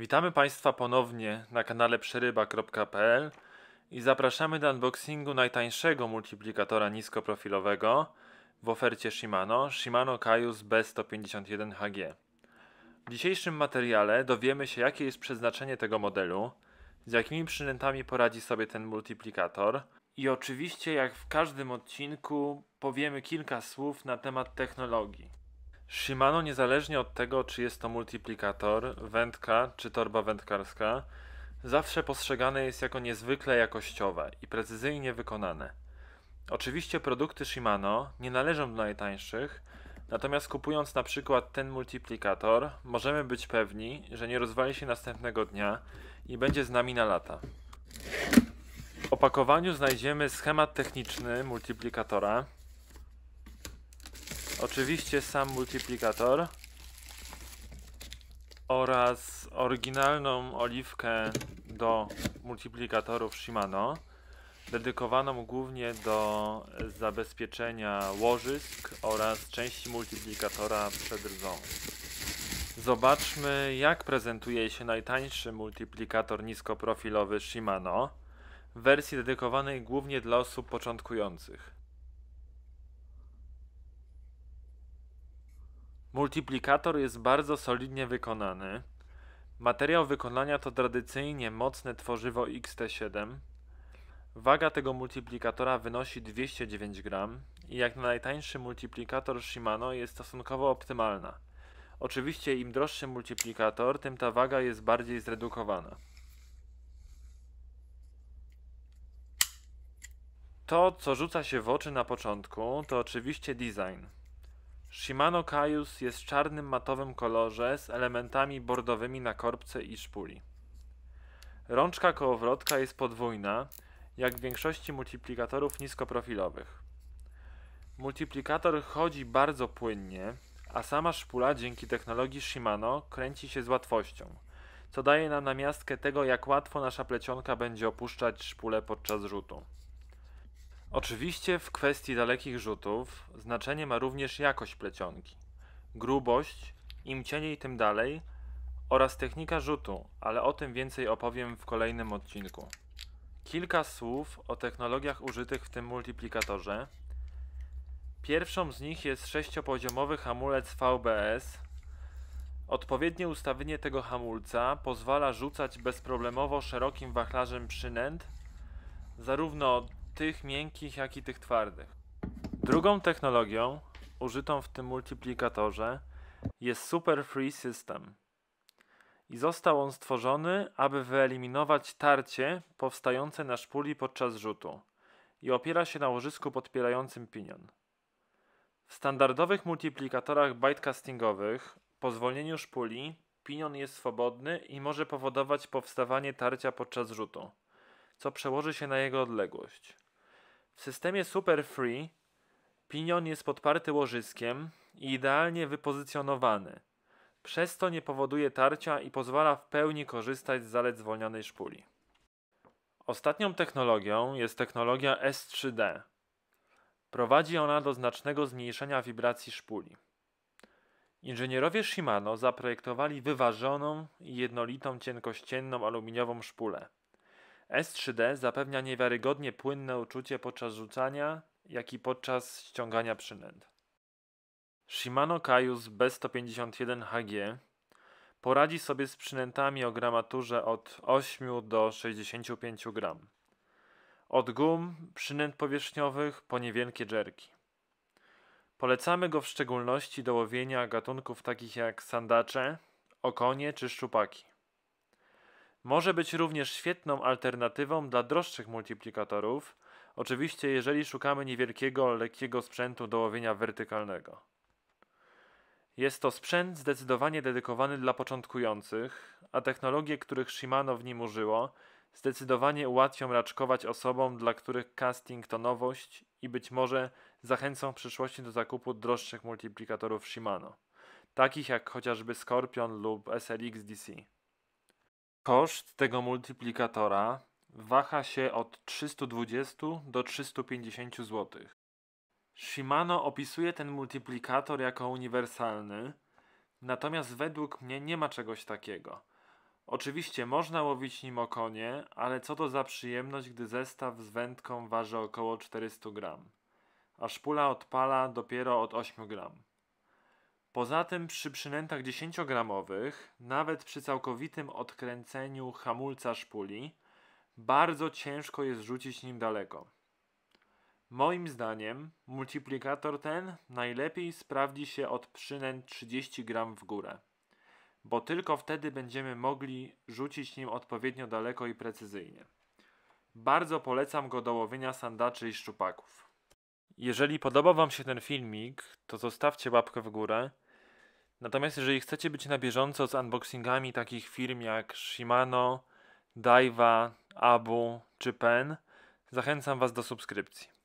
Witamy Państwa ponownie na kanale przeryba.pl i zapraszamy do unboxingu najtańszego multiplikatora niskoprofilowego w ofercie Shimano, Shimano Kaius B151HG. W dzisiejszym materiale dowiemy się jakie jest przeznaczenie tego modelu, z jakimi przynętami poradzi sobie ten multiplikator i oczywiście jak w każdym odcinku powiemy kilka słów na temat technologii. Shimano, niezależnie od tego, czy jest to multiplikator, wędka czy torba wędkarska, zawsze postrzegane jest jako niezwykle jakościowe i precyzyjnie wykonane. Oczywiście produkty Shimano nie należą do najtańszych, natomiast kupując na przykład ten multiplikator, możemy być pewni, że nie rozwali się następnego dnia i będzie z nami na lata. W opakowaniu znajdziemy schemat techniczny multiplikatora, Oczywiście sam multiplikator oraz oryginalną oliwkę do multiplikatorów Shimano, dedykowaną głównie do zabezpieczenia łożysk oraz części multiplikatora przed rdzą. Zobaczmy jak prezentuje się najtańszy multiplikator niskoprofilowy Shimano w wersji dedykowanej głównie dla osób początkujących. Multiplikator jest bardzo solidnie wykonany. Materiał wykonania to tradycyjnie mocne tworzywo XT7. Waga tego multiplikatora wynosi 209 gram i jak na najtańszy multiplikator Shimano jest stosunkowo optymalna. Oczywiście im droższy multiplikator, tym ta waga jest bardziej zredukowana. To, co rzuca się w oczy na początku, to oczywiście design. Shimano Kaius jest w czarnym matowym kolorze z elementami bordowymi na korbce i szpuli. Rączka kołowrotka jest podwójna, jak w większości multiplikatorów niskoprofilowych. Multiplikator chodzi bardzo płynnie, a sama szpula dzięki technologii Shimano kręci się z łatwością, co daje nam namiastkę tego jak łatwo nasza plecionka będzie opuszczać szpulę podczas rzutu. Oczywiście w kwestii dalekich rzutów znaczenie ma również jakość plecionki. Grubość, im cieniej tym dalej oraz technika rzutu, ale o tym więcej opowiem w kolejnym odcinku. Kilka słów o technologiach użytych w tym multiplikatorze. Pierwszą z nich jest sześciopoziomowy hamulec VBS. Odpowiednie ustawienie tego hamulca pozwala rzucać bezproblemowo szerokim wachlarzem przynęt zarówno tych miękkich, jak i tych twardych. Drugą technologią użytą w tym multiplikatorze jest Super Free System. I został on stworzony, aby wyeliminować tarcie powstające na szpuli podczas rzutu i opiera się na łożysku podpierającym pinion. W standardowych multiplikatorach bytecastingowych po zwolnieniu szpuli pinion jest swobodny i może powodować powstawanie tarcia podczas rzutu, co przełoży się na jego odległość. W systemie Super Free pinion jest podparty łożyskiem i idealnie wypozycjonowany. Przez to nie powoduje tarcia i pozwala w pełni korzystać z zalet zwolnionej szpuli. Ostatnią technologią jest technologia S3D. Prowadzi ona do znacznego zmniejszenia wibracji szpuli. Inżynierowie Shimano zaprojektowali wyważoną i jednolitą cienkościenną aluminiową szpulę. S3D zapewnia niewiarygodnie płynne uczucie podczas rzucania, jak i podczas ściągania przynęt. Shimano Kaius B151HG poradzi sobie z przynętami o gramaturze od 8 do 65 gram. Od gum, przynęt powierzchniowych po niewielkie dżerki. Polecamy go w szczególności do łowienia gatunków takich jak sandacze, okonie czy szczupaki. Może być również świetną alternatywą dla droższych multiplikatorów, oczywiście jeżeli szukamy niewielkiego, lekkiego sprzętu do łowienia wertykalnego. Jest to sprzęt zdecydowanie dedykowany dla początkujących, a technologie, których Shimano w nim użyło, zdecydowanie ułatwią raczkować osobom, dla których casting to nowość i być może zachęcą w przyszłości do zakupu droższych multiplikatorów Shimano, takich jak chociażby Scorpion lub SLX DC. Koszt tego multiplikatora waha się od 320 do 350 zł. Shimano opisuje ten multiplikator jako uniwersalny, natomiast według mnie nie ma czegoś takiego. Oczywiście można łowić nim okonie, ale co to za przyjemność, gdy zestaw z wędką waży około 400 gram, a szpula odpala dopiero od 8 gram. Poza tym przy przynętach 10-gramowych, nawet przy całkowitym odkręceniu hamulca szpuli, bardzo ciężko jest rzucić nim daleko. Moim zdaniem multiplikator ten najlepiej sprawdzi się od przynęt 30 gram w górę, bo tylko wtedy będziemy mogli rzucić nim odpowiednio daleko i precyzyjnie. Bardzo polecam go do łowienia sandaczy i szczupaków. Jeżeli podobał Wam się ten filmik, to zostawcie łapkę w górę. Natomiast jeżeli chcecie być na bieżąco z unboxingami takich firm jak Shimano, Daiwa, Abu czy Pen, zachęcam Was do subskrypcji.